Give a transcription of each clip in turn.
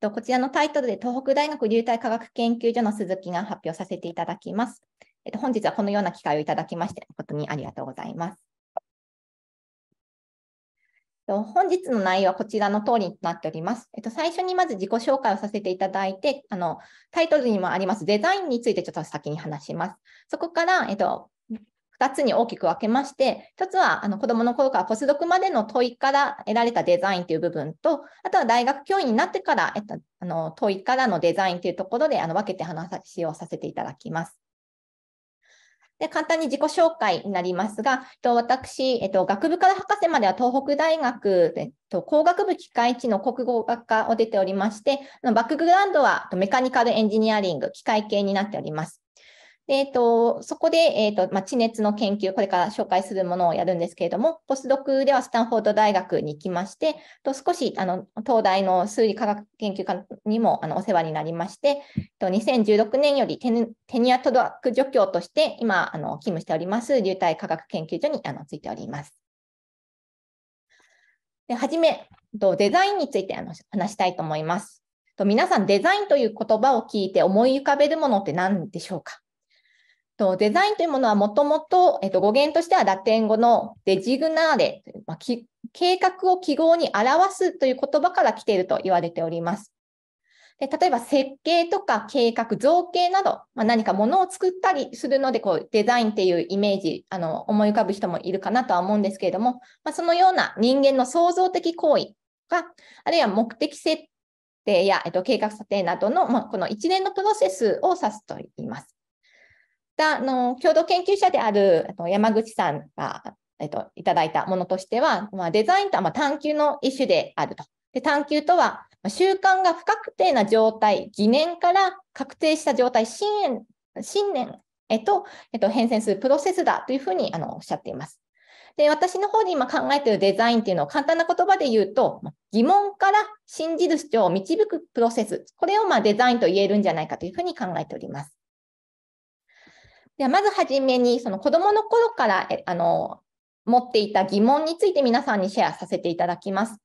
とこちらのタイトルで東北大学流体科学研究所の鈴木が発表させていただきます。えっと、本日はこのような機会をいただきまして、誠にありがとうございます。と本日の内容はこちらの通りとなっております。えっと、最初にまず自己紹介をさせていただいて、あのタイトルにもありますデザインについてちょっと先に話します。そこから、えっと、2つに大きく分けまして、1つはあの子どもの頃からポスまでの問いから得られたデザインという部分と、あとは大学教員になってから、えっと、あの問いからのデザインというところであの分けて話をさせていただきます。で簡単に自己紹介になりますが、と私、えっと、学部から博士までは東北大学、えっと、工学部機械地の国語学科を出ておりまして、バックグラウンドはメカニカルエンジニアリング、機械系になっております。で、えっと、そこで、えっと、まあ、地熱の研究、これから紹介するものをやるんですけれども、ポスドクではスタンフォード大学に行きまして、と少し、あの、東大の数理科学研究科にも、あの、お世話になりまして、と2016年よりテニアトドク助教として、今、あの、勤務しております、流体科学研究所に、あの、ついております。で、はじめ、とデザインについて、あの、話したいと思います。と皆さん、デザインという言葉を聞いて思い浮かべるものって何でしょうかとデザインというものはもともと、えっと、語源としてはラテン語のデジグナーレ、まあ、計画を記号に表すという言葉から来ていると言われております。で例えば設計とか計画、造形など、まあ、何かものを作ったりするのでこうデザインっていうイメージあの思い浮かぶ人もいるかなとは思うんですけれども、まあ、そのような人間の創造的行為があるいは目的設定や、えっと、計画査定などの、まあ、この一連のプロセスを指すと言います。が、あの共同研究者である山口さんが、えっと、いただいたものとしては、まあ、デザインとは、ま探求の一種であると。で探求とは、ま習慣が不確定な状態、疑念から確定した状態、信念信念へと、えっと、変遷するプロセスだというふうにあのおっしゃっています。で私の方で今考えているデザインっていうのを簡単な言葉で言うと、疑問から信じる主張を導くプロセス、これをまデザインと言えるんじゃないかというふうに考えております。ではまずはじめにその子どもの頃からあの持っていた疑問について皆さんにシェアさせていただきます。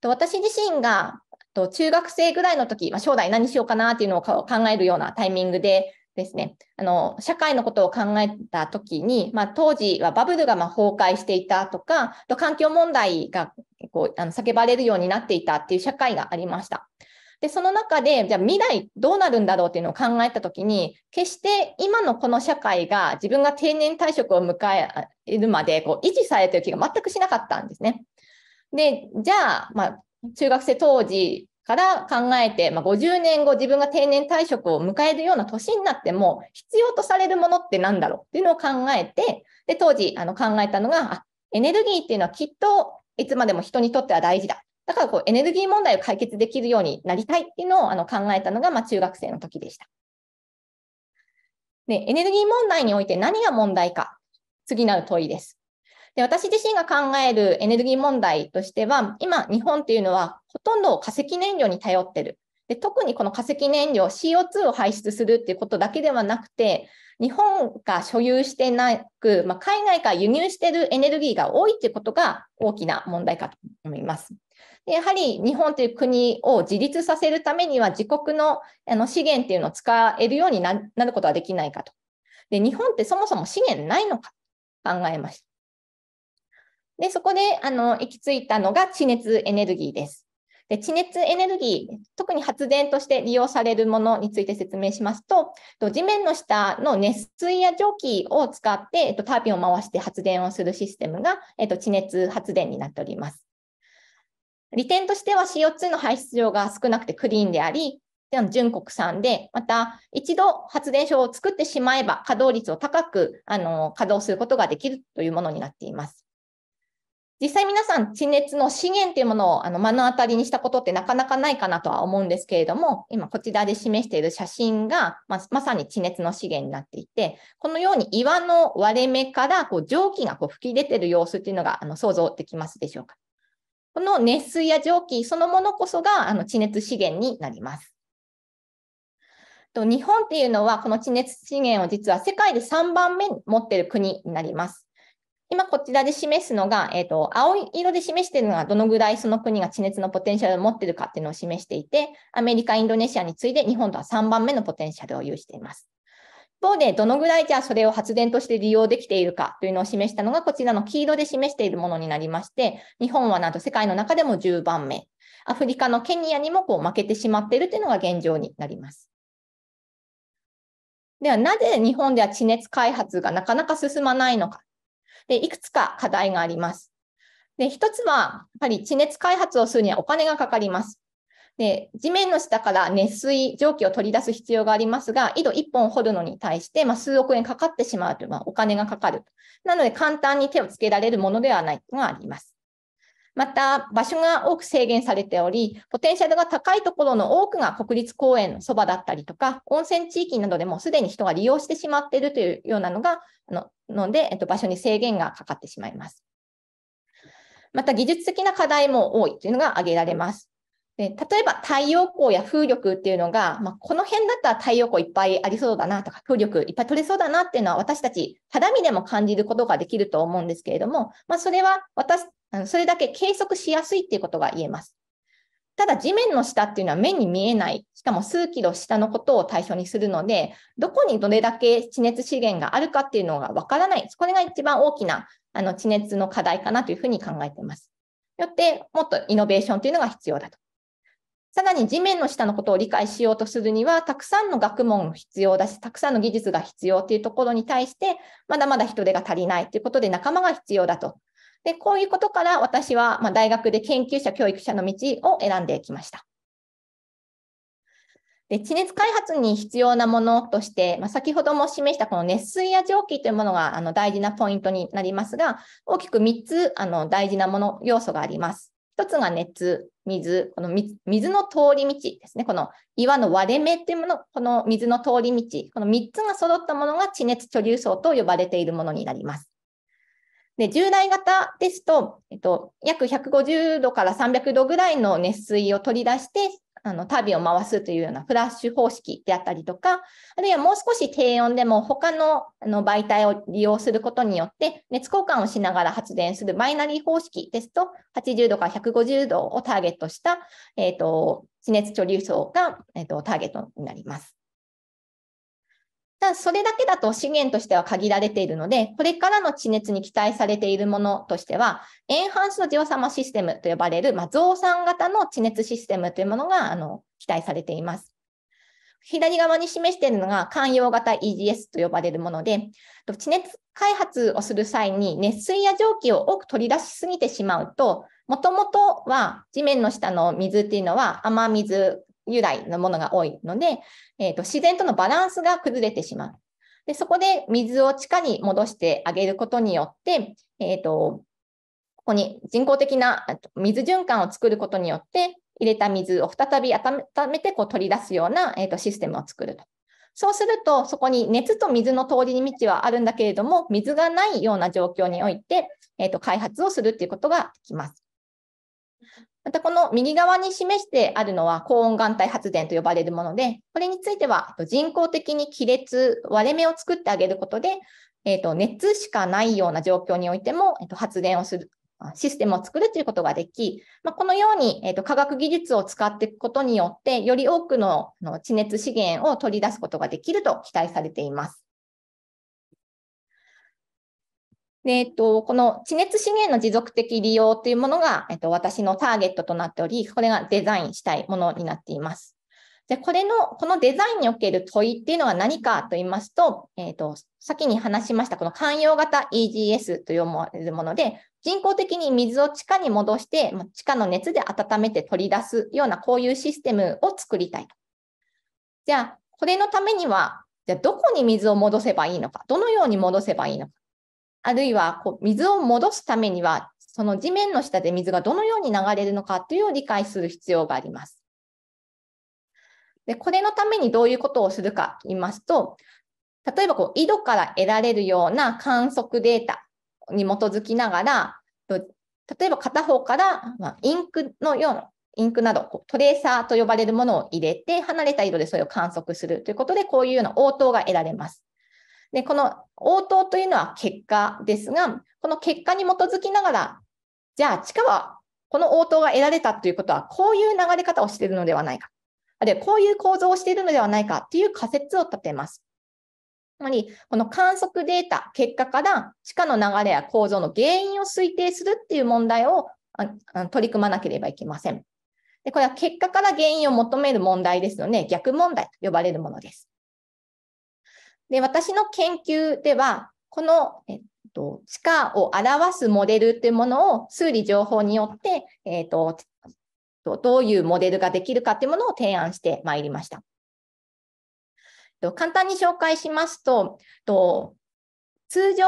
と私自身がと中学生ぐらいの時、まあ、将来何しようかなっていうのを考えるようなタイミングでですねあの社会のことを考えた時に、まあ、当時はバブルがま崩壊していたとかと環境問題がこうあの叫ばれるようになっていたっていう社会がありました。で、その中で、じゃあ未来どうなるんだろうっていうのを考えたときに、決して今のこの社会が自分が定年退職を迎えるまでこう維持されてる気が全くしなかったんですね。で、じゃあ、まあ、中学生当時から考えて、まあ、50年後自分が定年退職を迎えるような年になっても、必要とされるものって何だろうっていうのを考えて、で、当時あの考えたのが、エネルギーっていうのはきっといつまでも人にとっては大事だ。だからこうエネルギー問題を解決できるようになりたいっていうのをあの考えたのが、まあ、中学生の時でした。で、エネルギー問題において何が問題か、次なる問いです。で、私自身が考えるエネルギー問題としては、今、日本っていうのはほとんど化石燃料に頼ってる。で特にこの化石燃料 CO2 を排出するっていうことだけではなくて日本が所有してなく、まあ、海外から輸入しているエネルギーが多いっていうことが大きな問題かと思います。でやはり日本という国を自立させるためには自国のあの資源っていうのを使えるようになることはできないかと。で日本ってそもそも資源ないのか考えました。でそこであの行き着いたのが地熱エネルギーです。で地熱エネルギー、特に発電として利用されるものについて説明しますと、地面の下の熱水や蒸気を使ってタービンを回して発電をするシステムが地熱発電になっております。利点としては CO2 の排出量が少なくてクリーンであり、純国産で、また一度発電所を作ってしまえば稼働率を高くあの稼働することができるというものになっています。実際皆さん、地熱の資源というものをあの目の当たりにしたことってなかなかないかなとは思うんですけれども、今こちらで示している写真が、ままさに地熱の資源になっていて、このように岩の割れ目からこう蒸気がこう吹き出ている様子というのがあの想像できますでしょうか。この熱水や蒸気そのものこそがあの地熱資源になります。日本っていうのはこの地熱資源を実は世界で3番目に持っている国になります。今こちらで示すのが、えーと、と青色で示しているのがどのぐらいその国が地熱のポテンシャルを持っているかっていうのを示していてアメリカ、インドネシアに次いで日本とは3番目のポテンシャルを有しています。方で、どのぐらいじゃあそれを発電として利用できているかというのを示したのが、こちらの黄色で示しているものになりまして、日本はなんと世界の中でも10番目、アフリカのケニアにもこう負けてしまっているというのが現状になります。では、なぜ日本では地熱開発がなかなか進まないのか。で、いくつか課題があります。で、一つは、やっぱり地熱開発をするにはお金がかかります。で地面の下から熱水、蒸気を取り出す必要がありますが、井戸1本掘るのに対して、まあ、数億円かかってしまうという、まお金がかかる。なので、簡単に手をつけられるものではないというのがあります。また、場所が多く制限されており、ポテンシャルが高いところの多くが国立公園のそばだったりとか、温泉地域などでもすでに人が利用してしまっているというようなのが、のので、えっと、場所に制限がかかってしまいます。また技術的な課題も多いというのが挙げられます。で例えば太陽光や風力っていうのが、まあ、この辺だったら太陽光いっぱいありそうだなとか風力いっぱい取れそうだなっていうのは私たち肌身でも感じることができると思うんですけれども、まあ、それは私それだけ計測しやすいっていうことが言えます。ただ地面の下っていうのは目に見えない、しかも数キロ下のことを対象にするので、どこにどれだけ地熱資源があるかっていうのがわからない。これが一番大きなあの地熱の課題かなというふうに考えています。よって、もっとイノベーションというのが必要だと。さらに地面の下のことを理解しようとするには、たくさんの学問が必要だし、たくさんの技術が必要というところに対して、まだまだ人手が足りないということで仲間が必要だと。で、こういうことから私は、ま大学で研究者、教育者の道を選んできました。で地熱開発に必要なものとして、まあ、先ほども示したこの熱水や蒸気というものがあの大事なポイントになりますが、大きく3つあの大事なもの、要素があります。1つが熱、水、この水の通り道ですね、この岩の割れ目っていうもの、この水の通り道、この3つが揃ったものが地熱貯留層と呼ばれているものになります。で従来型ですと、えっと、約150度から300度ぐらいの熱水を取り出して、あの、旅を回すというようなフラッシュ方式であったりとか、あるいはもう少し低温でも他のあの媒体を利用することによって熱交換をしながら発電するバイナリー方式ですと、80度から150度をターゲットした、えっ、ー、と、地熱貯留層が、えーとターゲットになります。ただそれだけだと資源としては限られているので、これからの地熱に期待されているものとしては、エンハンスのジオサマシステムと呼ばれる、まあ、増産型の地熱システムというものがあの期待されています。左側に示しているのが寛容型 EGS と呼ばれるもので、地熱開発をする際に熱水や蒸気を多く取り出しすぎてしまうと、もともとは地面の下の水っていうのは雨水由来のものが多いので、えーと、自然とのバランスが崩れてしまう。でそこで水を地下に戻してあげることによって、えーと、ここに人工的な水循環を作ることによって入れた水を再び温めてこう取り出すような、えーと、システムを作ると。そうすると、そこに熱と水の通り道はあるんだけれども、水がないような状況において、えーと、と開発をするっていうことができます。またこの右側に示してあるのは高温眼帯発電と呼ばれるもので、これについては人工的に亀裂、割れ目を作ってあげることで、えー、と熱しかないような状況においても、えー、と発電をする、システムを作るということができ、まあ、このように、えー、と科学技術を使っていくことによって、より多くの地熱資源を取り出すことができると期待されています。で、えっと、この地熱資源の持続的利用というものが、えっと、私のターゲットとなっており、これがデザインしたいものになっています。で、これの、このデザインにおける問いっていうのは何かと言いますと、えっ、と、先に話しました、この寛容型 EGS というもので、人工的に水を地下に戻して、地下の熱で温めて取り出すような、こういうシステムを作りたいじゃあ、これのためには、じゃあ、どこに水を戻せばいいのか、どのように戻せばいいのか、あるいはこう水を戻すためには、その地面の下で水がどのように流れるのかというのを理解する必要があります。でこれのためにどういうことをするかと言いますと、例えばこう井戸から得られるような観測データに基づきながら、例えば片方からインクのようなインクなどトレーサーと呼ばれるものを入れて離れた井戸でそれを観測するということでこういうような応答が得られます。で、この応答というのは結果ですが、この結果に基づきながら、じゃあ、地下はこの応答が得られたということは、こういう流れ方をしているのではないか、あるいはこういう構造をしているのではないかという仮説を立てます。つまり、この観測データ、結果から地下の流れや構造の原因を推定するっていう問題を取り組まなければいけません。でこれは結果から原因を求める問題ですので、逆問題と呼ばれるものです。で私の研究ではこの、えっと、地下を表すモデルというものを数理情報によって、えっと、どういうモデルができるかというものを提案してまいりました。簡単に紹介しますと、通常、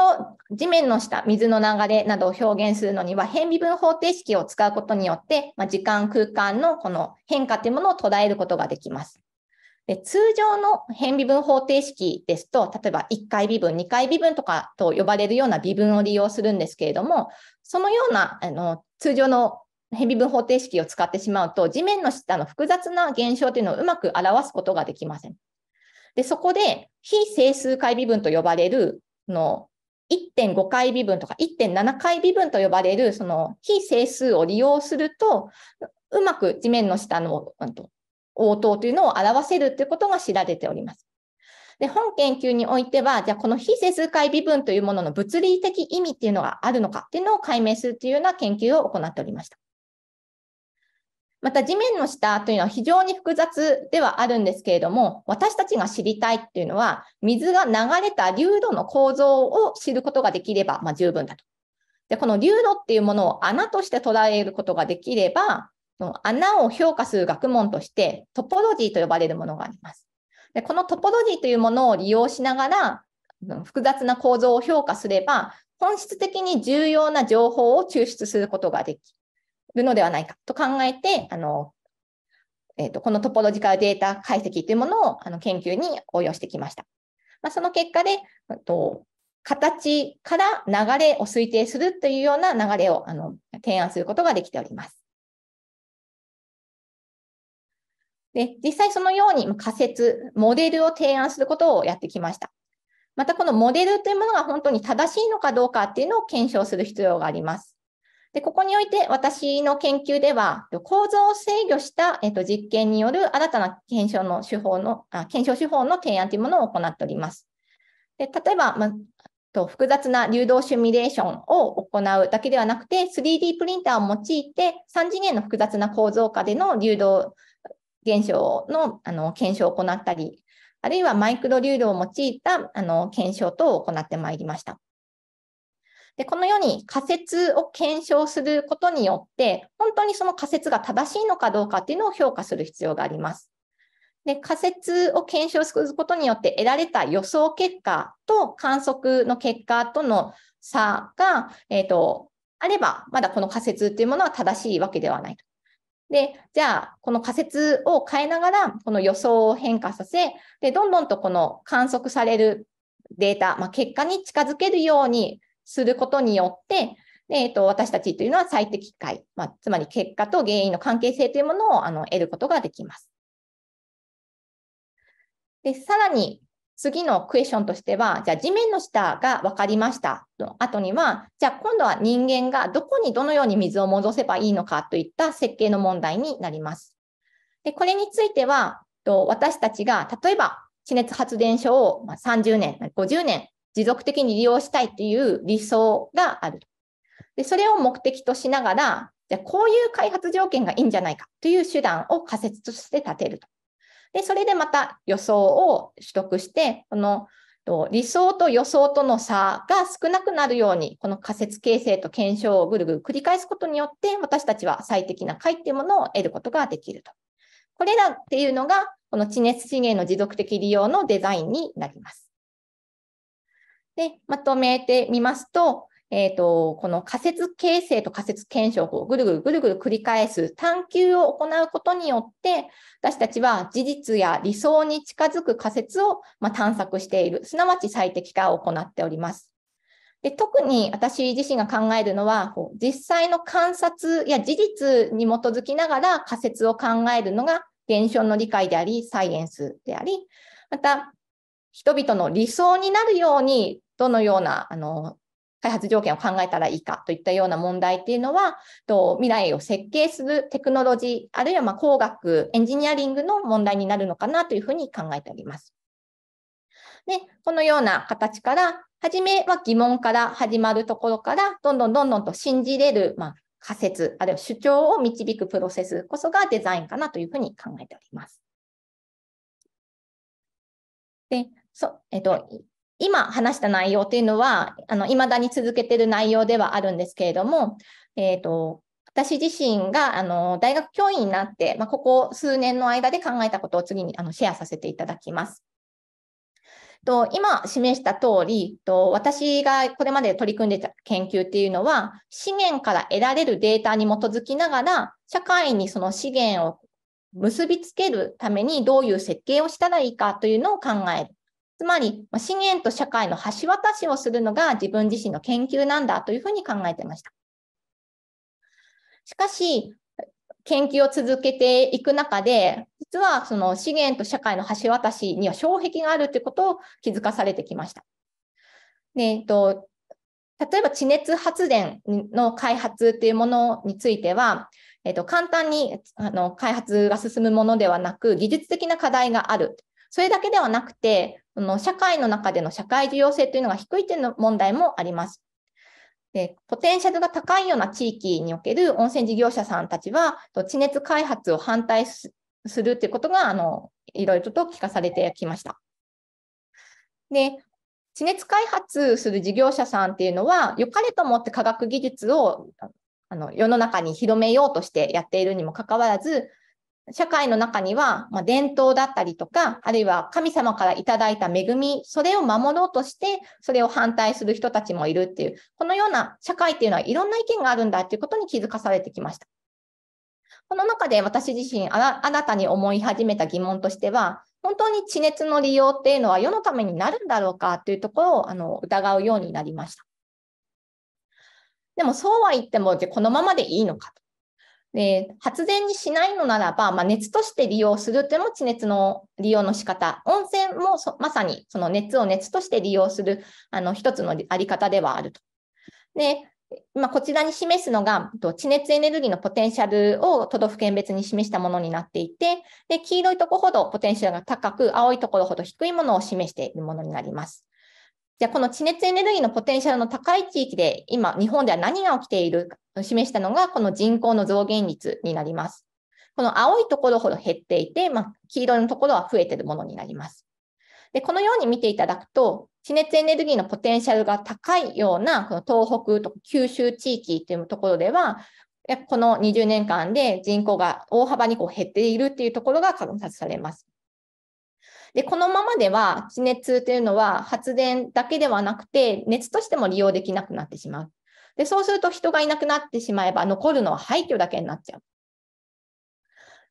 地面の下、水の流れなどを表現するのには、変微分方程式を使うことによって、ま時間、空間のこの変化というものを捉えることができます。で通常の変微分方程式ですと、例えば1回微分、2回微分とかと呼ばれるような微分を利用するんですけれども、そのようなあの通常の変微分方程式を使ってしまうと、地面の下の複雑な現象というのをうまく表すことができません。でそこで、非整数回微分と呼ばれるの1.5回微分とか1.7回微分と呼ばれるその非整数を利用すると、うまく地面の下の応答というのを表せるということが知られております。で、本研究においては、じゃあこの非接数回微分というものの物理的意味っていうのがあるのかっていうのを解明するというような研究を行っておりました。また地面の下というのは非常に複雑ではあるんですけれども、私たちが知りたいっていうのは、水が流れた流度の構造を知ることができれば、まあ、十分だと。で、この流度っていうものを穴として捉えることができれば、穴を評価する学問としてトポロジーと呼ばれるものがあります。でこのトポロジーというものを利用しながら複雑な構造を評価すれば本質的に重要な情報を抽出することができるのではないかと考えてあの、えーと、このトポロジカルデータ解析というものをあの研究に応用してきました。まあ、その結果でと形から流れを推定するというような流れをあの提案することができております。で、実際そのように仮説、モデルを提案することをやってきました。またこのモデルというものが本当に正しいのかどうかっていうのを検証する必要があります。で、ここにおいて私の研究では、構造を制御した、実験による新たな検証の手法の検証手法の提案というものを行っております。で例えば、まと、複雑な流動シミュレーションを行うだけではなくて、3D プリンターを用いて3次元の複雑な構造化での流動現象のあの検証を行ったり、あるいはマイクロ流動を用いたあの検証等を行ってまいりました。でこのように仮説を検証することによって、本当にその仮説が正しいのかどうかっていうのを評価する必要があります。で仮説を検証することによって得られた予想結果と観測の結果との差が、えーと、あれば、まだこの仮説というものは正しいわけではないと。で、じゃあ、この仮説を変えながら、この予想を変化させ、で、どんどんとこの観測されるデータ、まあ、結果に近づけるようにすることによって、でえっと、私たちというのは最適解、まあ、つまり結果と原因の関係性というものをあの得ることができます。で、さらに、次のクエスチョンとしては、じゃあ地面の下が分かりましたの後には、じゃあ今度は人間がどこにどのように水を戻せばいいのかといった設計の問題になります。でこれについては、私たちが例えば地熱発電所を30年、50年持続的に利用したいという理想がある。でそれを目的としながら、じゃあこういう開発条件がいいんじゃないかという手段を仮説として立てると。で、それでまた予想を取得して、この理想と予想との差が少なくなるように、この仮説形成と検証をぐるぐる繰り返すことによって、私たちは最適な解っていうものを得ることができると。これらっていうのが、この地熱資源の持続的利用のデザインになります。で、まとめてみますと、えーと、この仮説形成と仮説検証をぐるぐるぐるぐる繰り返す探求を行うことによって私たちは事実や理想に近づく仮説を、まあ、探索しているすなわち最適化を行っております。で特に私自身が考えるのは実際の観察や事実に基づきながら仮説を考えるのが現象の理解でありサイエンスでありまた人々の理想になるようにどのようなあの開発条件を考えたらいいかといったような問題っていうのは、と未来を設計するテクノロジー、あるいはま工学、エンジニアリングの問題になるのかなというふうに考えております。で、このような形から、初めは疑問から始まるところから、どんどんどんどんと信じれる、まあ、仮説、あるいは主張を導くプロセスこそがデザインかなというふうに考えております。で、そえっと、今話した内容というのは、いまだに続けている内容ではあるんですけれども、えーと、私自身があの大学教員になって、まあ、ここ数年の間で考えたことを次にあのシェアさせていただきます。と今示した通りと、私がこれまで取り組んでいた研究っていうのは、資源から得られるデータに基づきながら、社会にその資源を結びつけるためにどういう設計をしたらいいかというのを考える。つまり、資源と社会の橋渡しをするのが自分自身の研究なんだというふうに考えてました。しかし、研究を続けていく中で、実はその資源と社会の橋渡しには障壁があるということを気づかされてきました。でえっと、例えば地熱発電の開発というものについては、えっと、簡単にあの開発が進むものではなく、技術的な課題がある。それだけではなくて、その社会の中での社会需要性というのが低いという問題もあります。でポテンシャルが高いような地域における温泉事業者さんたちは、地熱開発を反対するということがあのいろいろと聞かされてきました。で地熱開発する事業者さんっていうのは、良かれと思って科学技術をあの世の中に広めようとしてやっているにもかかわらず、社会の中には、まあ、伝統だったりとか、あるいは神様からいただいた恵み、それを守ろうとして、それを反対する人たちもいるっていう、このような社会っていうのはいろんな意見があるんだっていうことに気づかされてきました。この中で私自身新たに思い始めた疑問としては、本当に地熱の利用っていうのは世のためになるんだろうかというところをあの疑うようになりました。でもそうは言っても、じゃこのままでいいのかと。で発電にしないのならば、まあ、熱として利用するというのも地熱の利用の仕方温泉もまさにその熱を熱として利用するあの一つのあり方ではあると。で今こちらに示すのが地熱エネルギーのポテンシャルを都道府県別に示したものになっていてで黄色いところほどポテンシャルが高く青いところほど低いものを示しているものになります。じゃあこの地熱エネルギーのポテンシャルの高い地域で今日本では何が起きているか示したのが、この人口の増減率になります。この青いところほど減っていて、まあ、黄色のところは増えているものになります。で、このように見ていただくと、地熱エネルギーのポテンシャルが高いような、この東北とか九州地域というところでは、この20年間で人口が大幅にこう減っているというところが観察されます。で、このままでは地熱というのは発電だけではなくて、熱としても利用できなくなってしまう。で、そうすると人がいなくなってしまえば残るのは廃墟だけになっちゃう。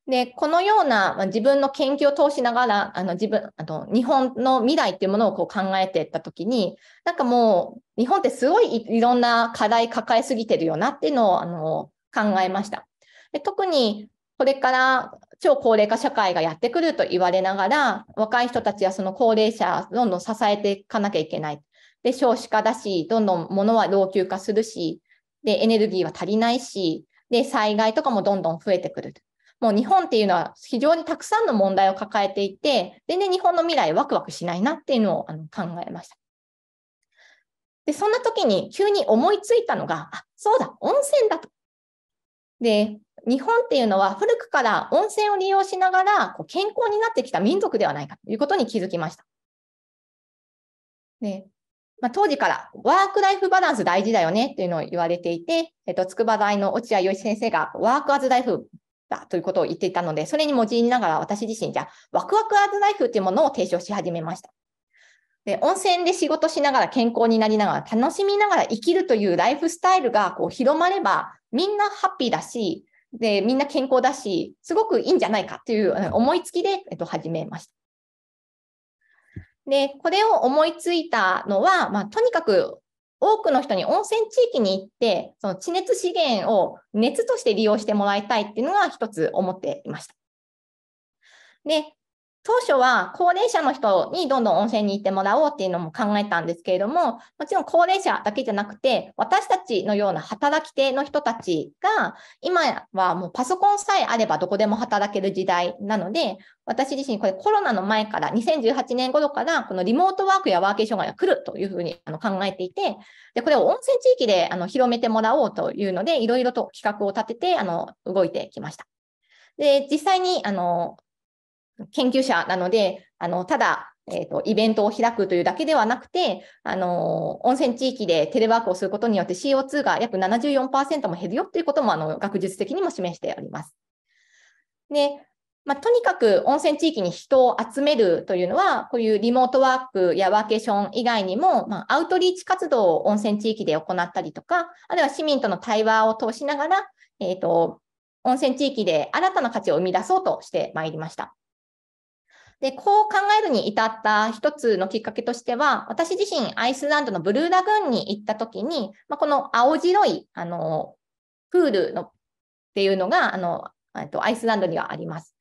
で、このような、まあ、自分の研究を通しながら、あの自分、あの日本の未来っていうものをこう考えていったときに、なんかもう日本ってすごいいろんな課題抱えすぎてるよなっていうのをあの考えました。で特にこれから超高齢化社会がやってくると言われながら、若い人たちはその高齢者をどんどん支えていかなきゃいけない。で、少子化だし、どんどん物は老朽化するし、で、エネルギーは足りないし、で、災害とかもどんどん増えてくる。もう日本っていうのは非常にたくさんの問題を抱えていて、全然、日本の未来ワクワクしないなっていうのをあの考えました。で、そんな時に急に思いついたのが、あ、そうだ、温泉だと。で、日本っていうのは古くから温泉を利用しながらこう健康になってきた民族ではないかということに気づきました。でまあ、当時からワークライフバランス大事だよねっていうのを言われていて、えっと、筑波大の落合陽一先生がワークアズライフだということを言っていたので、それに用いながら私自身じゃ、ワクワクアズライフっていうものを提唱し始めました。で、温泉で仕事しながら健康になりながら楽しみながら生きるというライフスタイルがこう広まれば、みんなハッピーだし、で、みんな健康だし、すごくいいんじゃないかという思いつきで、えっと、始めました。で、これを思いついたのは、まあ、とにかく多くの人に温泉地域に行って、その地熱資源を熱として利用してもらいたいっていうのが一つ思っていました。で、当初は高齢者の人にどんどん温泉に行ってもらおうっていうのも考えたんですけれども、もちろん高齢者だけじゃなくて、私たちのような働き手の人たちが、今はもうパソコンさえあればどこでも働ける時代なので、私自身、これコロナの前から、2018年頃から、このリモートワークやワーケーションが来るというふうに考えていて、で、これを温泉地域であの広めてもらおうというので、いろいろと企画を立てて、あの、動いてきました。で、実際に、あの、研究者なので、あの、ただ、えっ、ー、と、イベントを開くというだけではなくて、あの、温泉地域でテレワークをすることによって CO2 が約74%も減るよということも、あの、学術的にも示しております。で、まあ、とにかく温泉地域に人を集めるというのは、こういうリモートワークやワーケーション以外にも、まあ、アウトリーチ活動を温泉地域で行ったりとか、あるいは市民との対話を通しながら、えっ、ー、と、温泉地域で新たな価値を生み出そうとしてまいりました。で、こう考えるに至った一つのきっかけとしては、私自身アイスランドのブルーラグーンに行った時に、まあ、この青白い、あの、プールのっていうのが、あの、とアイスランドにはあります。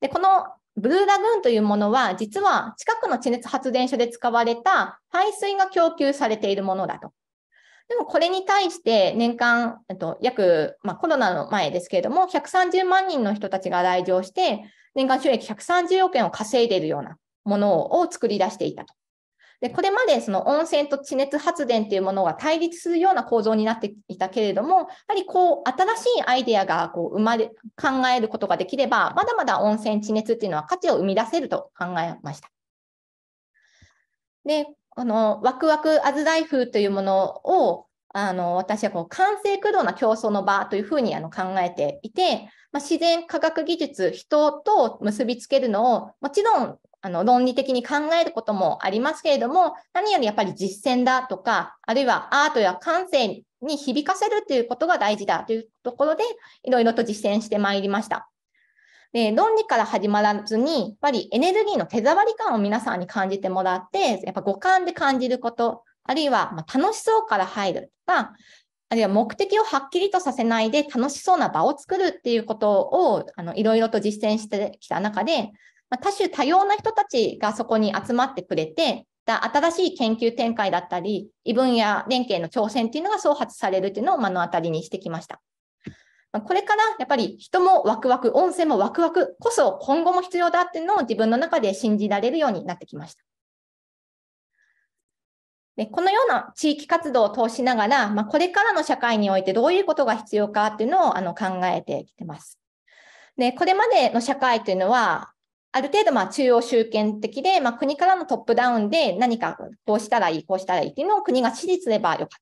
で、このブルーラグーンというものは、実は近くの地熱発電所で使われた排水が供給されているものだと。でもこれに対して年間、と約、まあ、コロナの前ですけれども、130万人の人たちが来場して、年間収益130億円を稼いでいるようなものを作り出していたと。で、これまでその温泉と地熱発電というものが対立するような構造になっていたけれども、やはりこう、新しいアイデアがこう生まれ、考えることができれば、まだまだ温泉地熱っていうのは価値を生み出せると考えました。で、このワクワクアズライフというものを、あの、私はこう、完成駆動な競争の場というふうにあの考えていて、まあ、自然科学技術、人と結びつけるのを、もちろんあの論理的に考えることもありますけれども、何よりやっぱり実践だとか、あるいはアートや感性に響かせるということが大事だというところで、いろいろと実践してまいりました。で論理から始まらずに、やっぱりエネルギーの手触り感を皆さんに感じてもらって、やっぱ五感で感じること、あるいは楽しそうから入るとか、あるいは目的をはっきりとさせないで楽しそうな場を作るっていうことをあのいろいろと実践してきた中で、まあ、多種多様な人たちがそこに集まってくれて、新しい研究展開だったり、異分野連携の挑戦っていうのが創発されるっていうのを目の当たりにしてきました。これからやっぱり人もワクワク、音声もワクワクこそ今後も必要だっていうのを自分の中で信じられるようになってきました。でこのような地域活動を通しながら、まあ、これからの社会においてどういうことが必要かっていうのをあの考えてきてます。でこれまでの社会というのはある程度、まあ、中央集権的で、まあ、国からのトップダウンで何かこうしたらいい、こうしたらいいっていうのを国が支持すればよかった。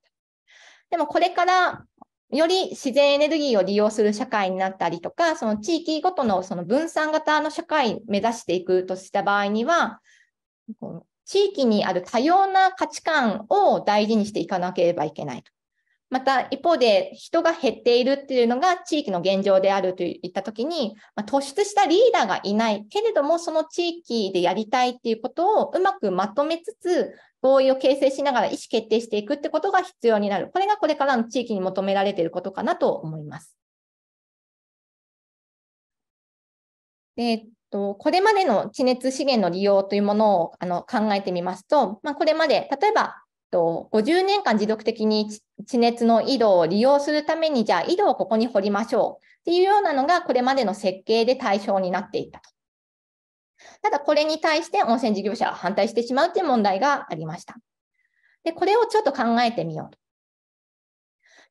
でも、これからより自然エネルギーを利用する社会になったりとか、その地域ごとのその分散型の社会目指していくとした場合には、地域にある多様な価値観を大事にしていかなければいけないと。また一方で人が減っているっていうのが地域の現状であるといった時に、ま突出したリーダーがいないけれどもその地域でやりたいっていうことをうまくまとめつつ合意を形成しながら意思決定していくってことが必要になるこれがこれからの地域に求められていることかなと思います。でと、これまでの地熱資源の利用というものをあの考えてみますと、まあ、これまで、例えばと、50年間持続的に地熱の井戸を利用するために、じゃあ井戸をここに掘りましょうっていうようなのが、これまでの設計で対象になっていたと。ただ、これに対して温泉事業者は反対してしまうという問題がありました。で、これをちょっと考えてみようと。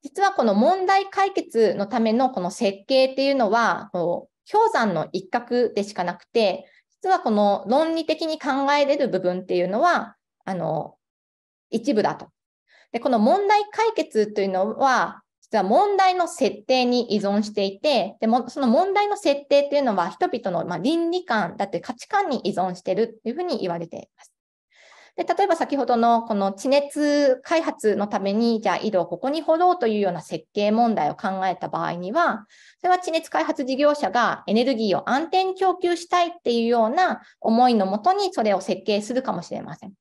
実はこの問題解決のためのこの設計っていうのは、こう氷山の一角でしかなくて、実はこの論理的に考えれる部分っていうのは、あの、一部だと。で、この問題解決というのは、実は問題の設定に依存していて、でもその問題の設定っていうのは人々のま倫理観だって価値観に依存しているというふうに言われています。で例えば先ほどのこの地熱開発のために、じゃあ井戸をここに掘ろうというような設計問題を考えた場合には、それは地熱開発事業者がエネルギーを安定に供給したいっていうような思いのもとにそれを設計するかもしれません。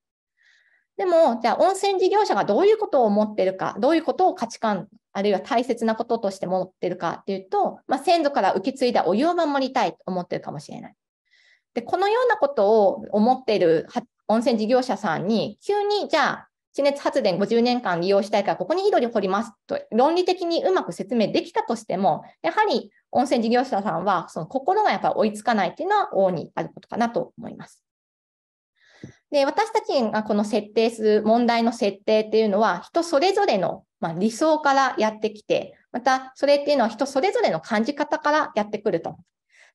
でも、じゃあ温泉事業者がどういうことを思ってるか、どういうことを価値観、あるいは大切なこととして持ってるかっていうと、まあ、先祖から受け継いだお湯を守りたいと思ってるかもしれない。で、このようなことを思っている温泉事業者さんに、急に、じゃあ、地熱発電50年間利用したいから、ここに井戸に掘りますと、論理的にうまく説明できたとしても、やはり温泉事業者さんは、その心がやっぱり追いつかないっていうのは、大いにあることかなと思います。で、私たちがこの設定する、問題の設定っていうのは、人それぞれの、まあ、理想からやってきて、また、それっていうのは人それぞれの感じ方からやってくると。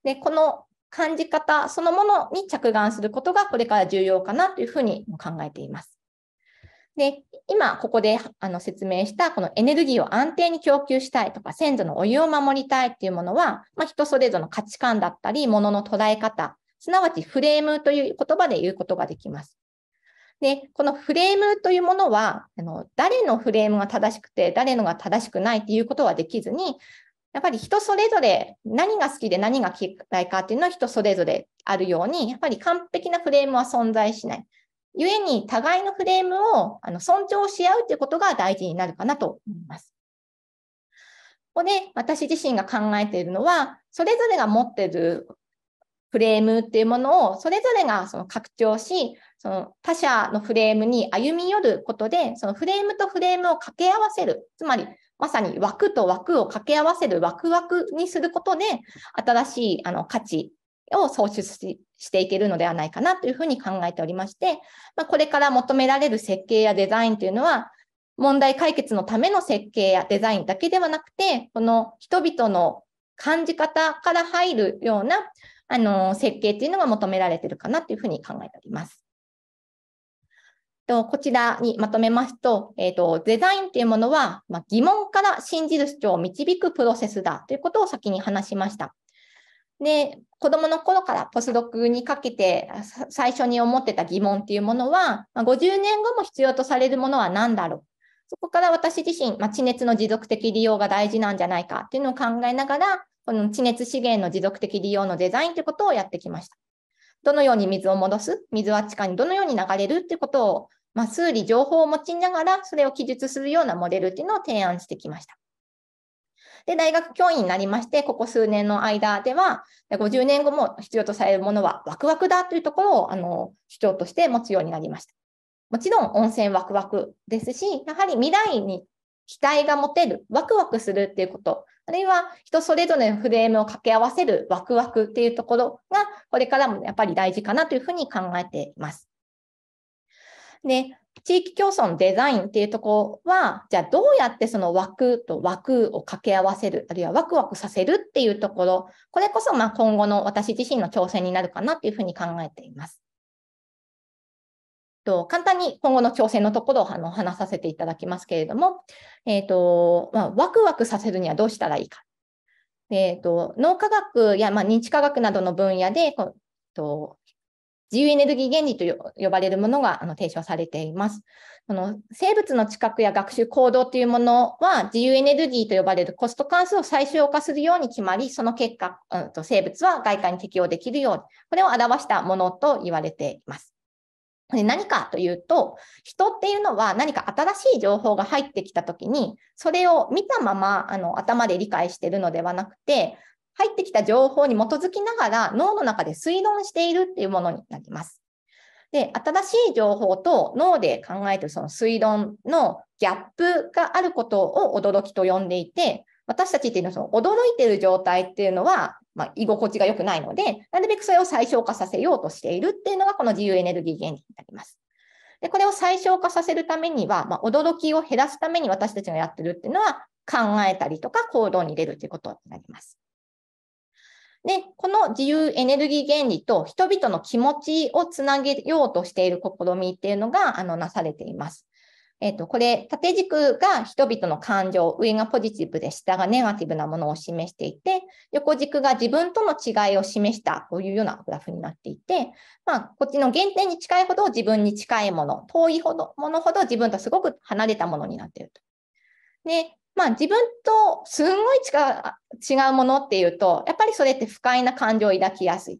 で、この感じ方そのものに着眼することが、これから重要かなというふうに考えています。で、今、ここであの説明した、このエネルギーを安定に供給したいとか、先祖のお湯を守りたいっていうものは、まあ、人それぞれの価値観だったり、ものの捉え方、すなわちフレームという言葉で言うことができます。で、このフレームというものは、あの誰のフレームが正しくて、誰のが正しくないっていうことはできずに、やっぱり人それぞれ何が好きで何が嫌いかっていうのは人それぞれあるように、やっぱり完璧なフレームは存在しない。故に互いのフレームをあの尊重し合うということが大事になるかなと思います。ここで私自身が考えているのは、それぞれが持っているフレームっていうものをそれぞれがその拡張し、その他者のフレームに歩み寄ることで、そのフレームとフレームを掛け合わせる。つまり、まさに枠と枠を掛け合わせるワクワクにすることで、新しいあの価値を創出していけるのではないかなというふうに考えておりまして、まあ、これから求められる設計やデザインというのは、問題解決のための設計やデザインだけではなくて、この人々の感じ方から入るようなあの設計っていうのが求められてるかなというふうに考えております。とこちらにまとめますと、えーと、デザインというものは、まあ、疑問から信じる主張を導くプロセスだということを先に話しました。で子どもの頃からポスドクにかけて最初に思ってた疑問っていうものは、まあ、50年後も必要とされるものは何だろうそこから私自身、まあ、地熱の持続的利用が大事なんじゃないかっていうのを考えながら、この地熱資源の持続的利用のデザインということをやってきました。どのように水を戻す、水は地下にどのように流れるということを、まあ、数理、情報を持ちながら、それを記述するようなモデルっていうのを提案してきました。で、大学教員になりまして、ここ数年の間では、50年後も必要とされるものはワクワクだというところをあの主張として持つようになりました。もちろん温泉ワクワクですし、やはり未来に期待が持てる、ワクワクするっていうこと、あるいは人それぞれのフレームを掛け合わせるワクワクっていうところが、これからもやっぱり大事かなというふうに考えています。で、地域競争のデザインっていうところは、じゃあどうやってその枠と枠を掛け合わせる、あるいはワクワクさせるっていうところ、これこそま今後の私自身の挑戦になるかなというふうに考えています。と、簡単に今後の挑戦のところをあの話させていただきますけれども、えーとまあ、ワクワクさせるにはどうしたらいいか。えーと、脳科学や、まあ、認知科学などの分野でこと自由エネルギー原理と呼ばれるものがあの提唱されています。この生物の知覚や学習行動というものは自由エネルギーと呼ばれるコスト関数を最小化するように決まり、その結果、うん、と生物は外界に適応できるように、これを表したものと言われています。何かというと、人っていうのは何か新しい情報が入ってきたときに、それを見たままあの頭で理解しているのではなくて、入ってきた情報に基づきながら脳の中で推論しているっていうものになります。で、新しい情報と脳で考えているその推論のギャップがあることを驚きと呼んでいて、私たちっていうのはその驚いてる状態っていうのは、まあ、居心地が良くないので、なるべくそれを最小化させようとしているっていうのがこの自由エネルギー原理になります。で、これを最小化させるためには、まあ、驚きを減らすために私たちがやってるっていうのは、考えたりとか行動に出るということになります。で、この自由エネルギー原理と人々の気持ちをつなげようとしている試みっていうのが、あの、なされています。えっ、ー、と、これ、縦軸が人々の感情、上がポジティブで下がネガティブなものを示していて、横軸が自分との違いを示したというようなグラフになっていて、まあ、こっちの原点に近いほど自分に近いもの、遠いほどものほど自分とすごく離れたものになっていると。で、まあ、自分とすんごい違うものっていうと、やっぱりそれって不快な感情を抱きやすい。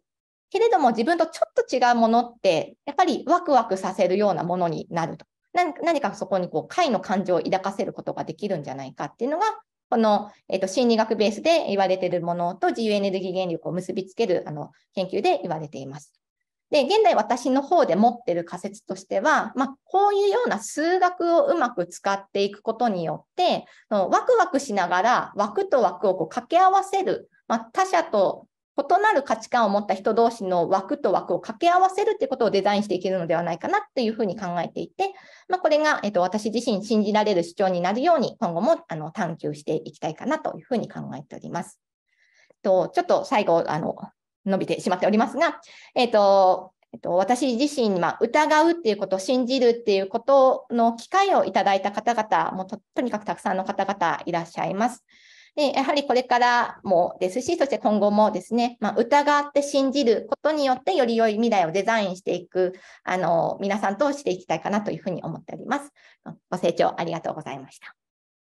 けれども自分とちょっと違うものって、やっぱりワクワクさせるようなものになると。何かそこにこう解の感情を抱かせることができるんじゃないかっていうのが、この、えーと、心理学ベースで言われているものと自由エネルギー原力を結びつけるあの研究で言われています。で、現在私の方で持ってる仮説としては、まあ、こういうような数学をうまく使っていくことによって、ワクワクしながら枠と枠をこう掛け合わせる、まあ、他者と異なる価値観を持った人同士の枠と枠を掛け合わせるっていうことをデザインしていけるのではないかなっていうふうに考えていて、まあ、これが、えっと、私自身信じられる主張になるように今後もあの探求していきたいかなというふうに考えております。とちょっと最後あの伸びてしまっておりますが、えっと、えっと、私自身、まあ、疑うっていうこと、信じるっていうことの機会をいただいた方々もと、とにかくたくさんの方々いらっしゃいます。で、やはりこれからもですし、そして今後もですね、まあ、疑って信じることによって、より良い未来をデザインしていく、あの、皆さんとしていきたいかなというふうに思っております。ご清聴ありがとうございました。